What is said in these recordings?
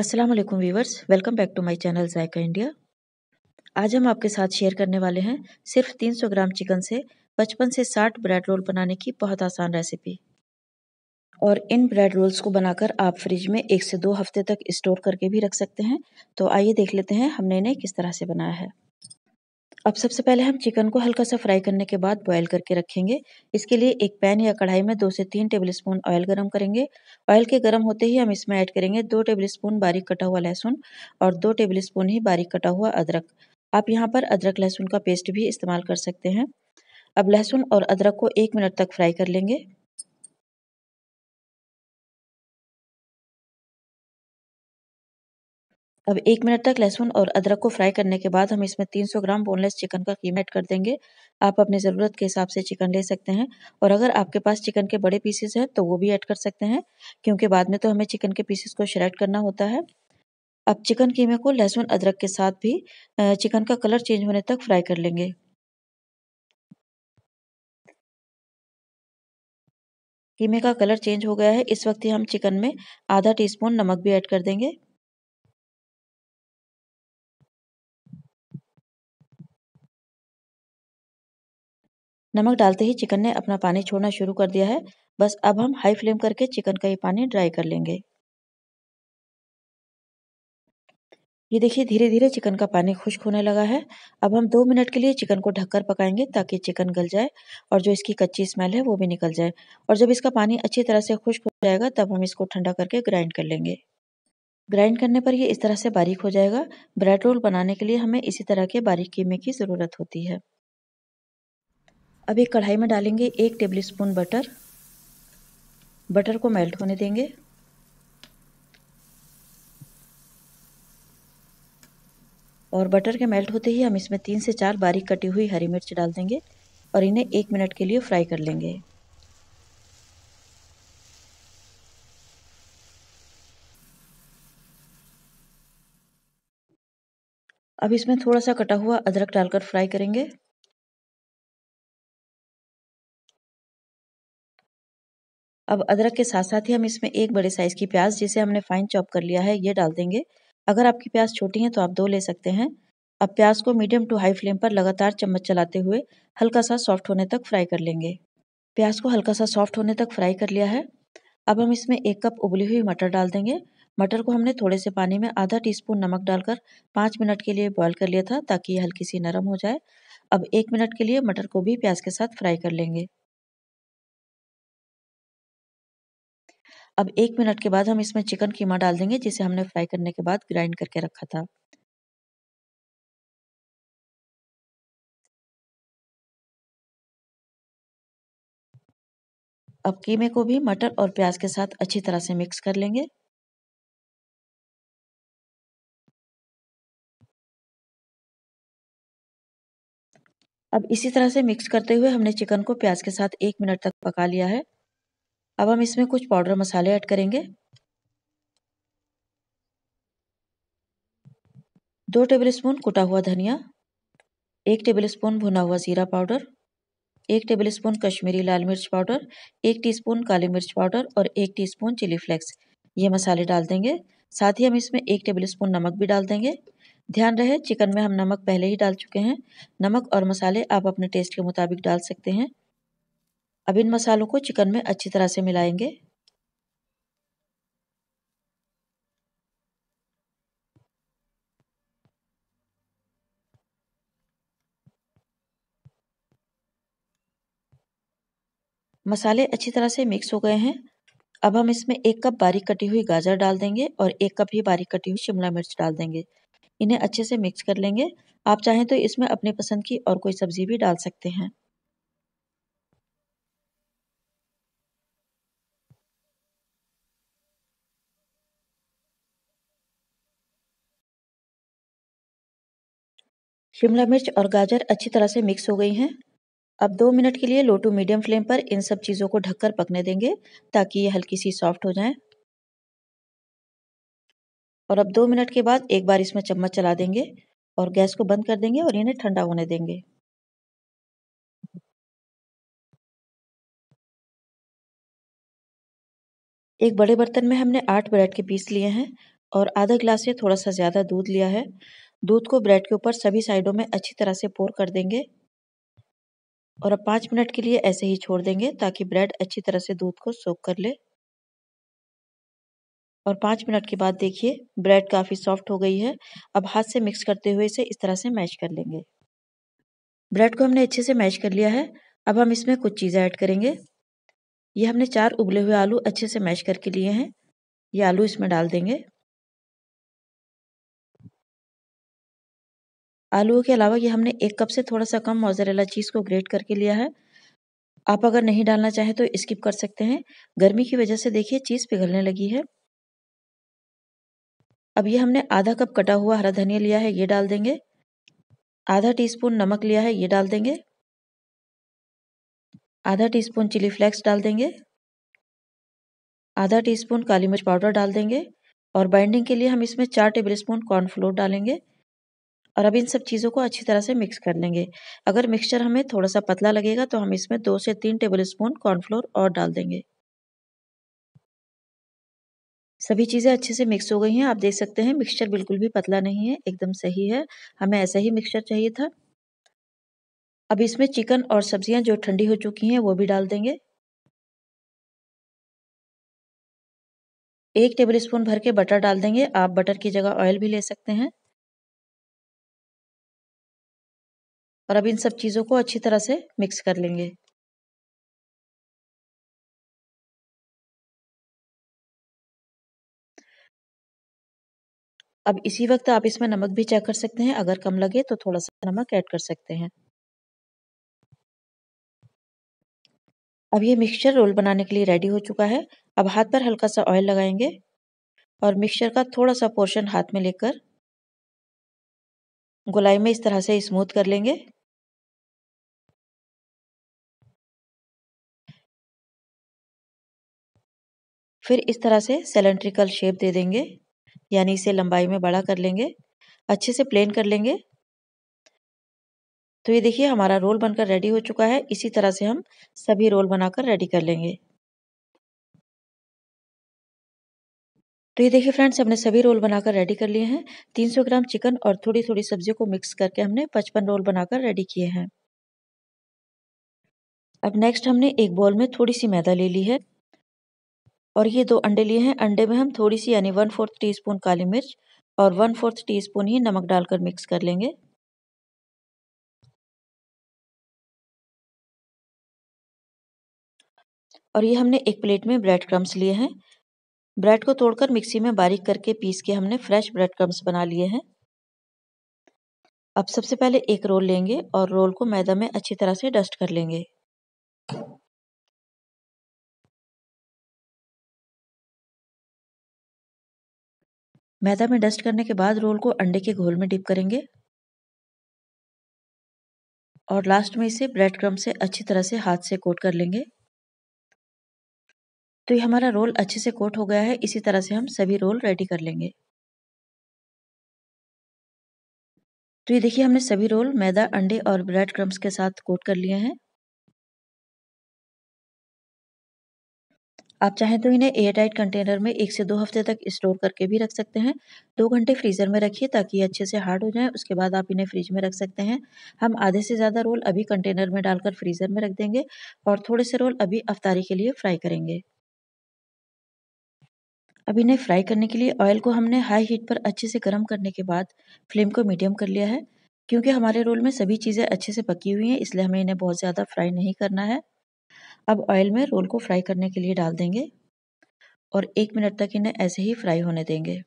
अस्सलाम वालेकुम viewers welcome back to my channel Zaika India आज हम आपके साथ शेयर करने वाले हैं सिर्फ 300 ग्राम चिकन से 55 से 60 ब्रेड रोल बनाने की बहुत आसान रेसिपी और इन ब्रेड रोल्स को बनाकर आप फ्रिज में एक से दो हफ्ते तक स्टोर करके भी रख सकते हैं तो आइए देख लेते हैं हमने इन्हें किस तरह से बनाया है अब सबसे पहले हम चिकन को हल्का सा फ्राई करने के बाद बॉयल करके रखेंगे इसके लिए एक पैन या कढ़ाई में दो से तीन टेबल स्पून ऑयल गर्म करेंगे ऑयल के गर्म होते ही हम इसमें ऐड करेंगे दो टेबल स्पून बारीक कटा हुआ लहसुन और दो टेबल स्पून ही बारीक कटा हुआ अदरक आप यहाँ पर अदरक लहसुन का पेस्ट भी इस्तेमाल कर सकते हैं अब लहसुन और अदरक को एक मिनट तक फ्राई कर लेंगे अब एक मिनट तक लहसुन और अदरक को फ्राई करने के बाद हम इसमें 300 ग्राम बोनलेस चिकन का कीमा ऐड कर देंगे आप अपनी ज़रूरत के हिसाब से चिकन ले सकते हैं और अगर आपके पास चिकन के बड़े पीसेस हैं तो वो भी ऐड कर सकते हैं क्योंकि बाद में तो हमें चिकन के पीसेस को श्रेड करना होता है अब चिकन कीमे को लहसुन अदरक के साथ भी चिकन का कलर चेंज होने तक फ्राई कर लेंगे कीमे का कलर चेंज हो गया है इस वक्त ही हम चिकन में आधा टीस्पून नमक भी ऐड कर देंगे नमक डालते ही चिकन ने अपना पानी छोड़ना शुरू कर दिया है बस अब हम हाई फ्लेम करके चिकन का ये पानी ड्राई कर लेंगे ये देखिए धीरे धीरे चिकन का पानी खुश्क होने लगा है अब हम दो मिनट के लिए चिकन को ढककर पकाएंगे ताकि चिकन गल जाए और जो इसकी कच्ची स्मेल है वो भी निकल जाए और जब इसका पानी अच्छी तरह से खुश्क हो जाएगा तब हम इसको ठंडा करके ग्राइंड कर लेंगे ग्राइंड करने पर ये इस तरह से बारीक हो जाएगा ब्रेड रोल बनाने के लिए हमें इसी तरह के बारीक कीमे की ज़रूरत होती है अब एक कढ़ाई में डालेंगे एक टेबलस्पून बटर बटर को मेल्ट होने देंगे और बटर के मेल्ट होते ही हम इसमें तीन से चार बारीक कटी हुई हरी मिर्च डाल देंगे और इन्हें एक मिनट के लिए फ्राई कर लेंगे अब इसमें थोड़ा सा कटा हुआ अदरक डालकर फ्राई करेंगे अब अदरक के साथ साथ ही हम इसमें एक बड़े साइज़ की प्याज जिसे हमने फाइन चॉप कर लिया है ये डाल देंगे अगर आपकी प्याज छोटी है तो आप दो ले सकते हैं अब प्याज को मीडियम टू हाई फ्लेम पर लगातार चम्मच चलाते हुए हल्का सा सॉफ्ट होने तक फ्राई कर लेंगे प्याज को हल्का सा सॉफ्ट होने तक फ्राई कर लिया है अब हम इसमें एक कप उबली हुई मटर डाल देंगे मटर को हमने थोड़े से पानी में आधा टीस्पून नमक डालकर पाँच मिनट के लिए बॉयल कर लिया था ताकि ये हल्की सी नरम हो जाए अब एक मिनट के लिए मटर को भी प्याज के साथ फ्राई कर लेंगे अब एक मिनट के बाद हम इसमें चिकन कीमा डाल देंगे जिसे हमने फ्राई करने के बाद ग्राइंड करके रखा था अब कीमे को भी मटर और प्याज के साथ अच्छी तरह से मिक्स कर लेंगे अब इसी तरह से मिक्स करते हुए हमने चिकन को प्याज के साथ एक मिनट तक पका लिया है अब हम इसमें कुछ पाउडर मसाले ऐड करेंगे दो टेबलस्पून कुटा हुआ धनिया एक टेबलस्पून भुना हुआ ज़ीरा पाउडर एक टेबलस्पून कश्मीरी लाल मिर्च पाउडर एक टीस्पून काली मिर्च पाउडर और एक टीस्पून चिली फ्लेक्स ये मसाले डाल देंगे साथ ही हम इसमें एक टेबलस्पून नमक भी डाल देंगे ध्यान रहे चिकन में हम नमक पहले ही डाल चुके हैं नमक और मसाले आप अपने टेस्ट के मुताबिक डाल सकते हैं अब इन मसालों को चिकन में अच्छी तरह से मिलाएंगे मसाले अच्छी तरह से मिक्स हो गए हैं अब हम इसमें एक कप बारीक कटी हुई गाजर डाल देंगे और एक कप ही बारीक कटी हुई शिमला मिर्च डाल देंगे इन्हें अच्छे से मिक्स कर लेंगे आप चाहें तो इसमें अपने पसंद की और कोई सब्जी भी डाल सकते हैं शिमला मिर्च और गाजर अच्छी तरह से मिक्स हो गई हैं अब दो मिनट के लिए लो टू मीडियम फ्लेम पर इन सब चीज़ों को ढककर पकने देंगे ताकि ये हल्की सी सॉफ्ट हो जाएं और अब दो मिनट के बाद एक बार इसमें चम्मच चला देंगे और गैस को बंद कर देंगे और इन्हें ठंडा होने देंगे एक बड़े बर्तन में हमने आठ ब्रेड के पीस लिए हैं और आधा गिलास से थोड़ा सा ज़्यादा दूध लिया है दूध को ब्रेड के ऊपर सभी साइडों में अच्छी तरह से पोर कर देंगे और अब पाँच मिनट के लिए ऐसे ही छोड़ देंगे ताकि ब्रेड अच्छी तरह से दूध को सोख कर ले और पाँच मिनट के बाद देखिए ब्रेड काफ़ी सॉफ्ट हो गई है अब हाथ से मिक्स करते हुए इसे इस तरह से मैश कर लेंगे ब्रेड को हमने अच्छे से मैश कर लिया है अब हम इसमें कुछ चीज़ें ऐड करेंगे ये हमने चार उबले हुए आलू अच्छे से मैश करके लिए हैं ये आलू इसमें डाल देंगे आलूओं के अलावा ये हमने एक कप से थोड़ा सा कम मोजरेला चीज़ को ग्रेट करके लिया है आप अगर नहीं डालना चाहें तो स्किप कर सकते हैं गर्मी की वजह से देखिए चीज़ पिघलने लगी है अब ये हमने आधा कप कटा हुआ हरा धनिया लिया है ये डाल देंगे आधा टीस्पून नमक लिया है ये डाल देंगे आधा टीस्पून चिली फ्लेक्स डाल देंगे आधा टीस्पून काली मिर्च पाउडर डाल देंगे और बाइंडिंग के लिए हम इसमें चार टेबल स्पून कॉर्नफ्लोर डालेंगे और अब इन सब चीज़ों को अच्छी तरह से मिक्स कर लेंगे अगर मिक्सचर हमें थोड़ा सा पतला लगेगा तो हम इसमें दो से तीन टेबल स्पून कॉर्नफ्लोर और डाल देंगे सभी चीज़ें अच्छे से मिक्स हो गई हैं आप देख सकते हैं मिक्सचर बिल्कुल भी पतला नहीं है एकदम सही है हमें ऐसा ही मिक्सचर चाहिए था अब इसमें चिकन और सब्जियां जो ठंडी हो चुकी हैं वो भी डाल देंगे एक टेबल स्पून भर के बटर डाल देंगे आप बटर की जगह ऑयल भी ले सकते हैं और अब इन सब चीज़ों को अच्छी तरह से मिक्स कर लेंगे अब इसी वक्त आप इसमें नमक भी चेक कर सकते हैं अगर कम लगे तो थोड़ा सा नमक ऐड कर सकते हैं अब ये मिक्सचर रोल बनाने के लिए रेडी हो चुका है अब हाथ पर हल्का सा ऑयल लगाएंगे और मिक्सचर का थोड़ा सा पोर्शन हाथ में लेकर गोलाई में इस तरह से स्मूथ कर लेंगे फिर इस तरह से सेलेंट्रिकल शेप दे देंगे यानी इसे लंबाई में बड़ा कर लेंगे अच्छे से प्लेन कर लेंगे तो ये देखिए हमारा रोल बनकर रेडी हो चुका है इसी तरह से हम सभी रोल बनाकर रेडी कर लेंगे तो ये देखिए फ्रेंड्स हमने सभी रोल बनाकर रेडी कर लिए हैं 300 ग्राम चिकन और थोड़ी थोड़ी सब्जियों को मिक्स करके हमने 55 रोल बनाकर रेडी किए हैं अब नेक्स्ट हमने एक बॉल में थोड़ी सी मैदा ले ली है और ये दो अंडे लिए हैं अंडे में हम थोड़ी सी यानी वन फोर्थ टी स्पून काली मिर्च और वन फोर्थ टी स्पून ही नमक डालकर मिक्स कर लेंगे और ये हमने एक प्लेट में ब्रेड क्रम्स लिए हैं ब्रेड को तोड़कर मिक्सी में बारीक करके पीस के हमने फ्रेश ब्रेड क्रम्स बना लिए हैं अब सबसे पहले एक रोल लेंगे और रोल को मैदा में अच्छी तरह से डस्ट कर लेंगे मैदा में डस्ट करने के बाद रोल को अंडे के घोल में डिप करेंगे और लास्ट में इसे ब्रेड क्रम से अच्छी तरह से हाथ से कोट कर लेंगे तो ये हमारा रोल अच्छे से कोट हो गया है इसी तरह से हम सभी रोल रेडी कर लेंगे तो ये देखिए हमने सभी रोल मैदा अंडे और ब्रेड क्रम्स के साथ कोट कर लिए हैं आप चाहें तो इन्हें एयरटाइट कंटेनर में एक से दो हफ्ते तक स्टोर करके भी रख सकते हैं दो घंटे फ्रीज़र में रखिए ताकि ये अच्छे से हार्ड हो जाए उसके बाद आप इन्हें फ्रिज में रख सकते हैं हम आधे से ज़्यादा रोल अभी कंटेनर में डालकर फ्रीज़र में रख देंगे और थोड़े से रोल अभी अफ्तारी के लिए फ्राई करेंगे अब इन्हें फ्राई करने के लिए ऑयल को हमने हाई हीट पर अच्छे से गर्म करने के बाद फ्लेम को मीडियम कर लिया है क्योंकि हमारे रोल में सभी चीज़ें अच्छे से पकी हुई हैं इसलिए हमें इन्हें बहुत ज़्यादा फ्राई नहीं करना है अब ऑयल में रोल को फ्राई करने के लिए डाल देंगे और एक मिनट तक इन्हें ऐसे ही फ्राई होने देंगे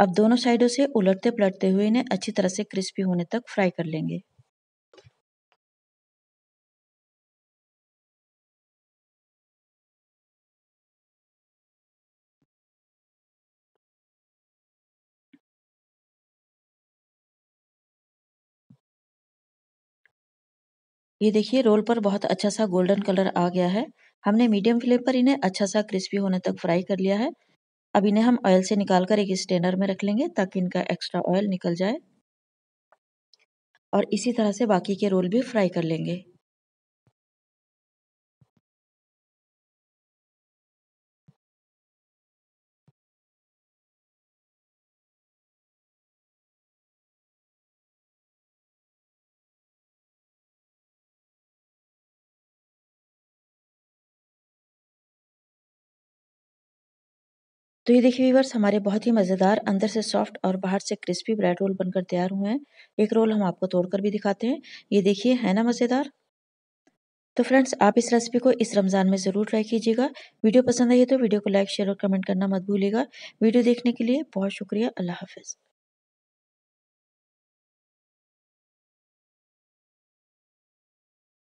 अब दोनों साइडों से उलटते पलटते हुए इन्हें अच्छी तरह से क्रिस्पी होने तक फ्राई कर लेंगे ये देखिए रोल पर बहुत अच्छा सा गोल्डन कलर आ गया है हमने मीडियम फ्लेम पर इन्हें अच्छा सा क्रिस्पी होने तक फ्राई कर लिया है अब इन्हें हम ऑयल से निकाल कर एक स्टेनर में रख लेंगे ताकि इनका एक्स्ट्रा ऑयल निकल जाए और इसी तरह से बाकी के रोल भी फ्राई कर लेंगे तो ये देखिए व्यूवर्स हमारे बहुत ही मज़ेदार अंदर से सॉफ्ट और बाहर से क्रिस्पी ब्रेड रोल बनकर तैयार हुए हैं एक रोल हम आपको तोड़कर भी दिखाते हैं ये देखिए है ना मज़ेदार तो फ्रेंड्स आप इस रेसिपी को इस रमज़ान में ज़रूर ट्राई कीजिएगा वीडियो पसंद आई तो वीडियो को लाइक शेयर और कमेंट करना मत भूलिएगा वीडियो देखने के लिए बहुत शुक्रिया अल्लाह हाफिज़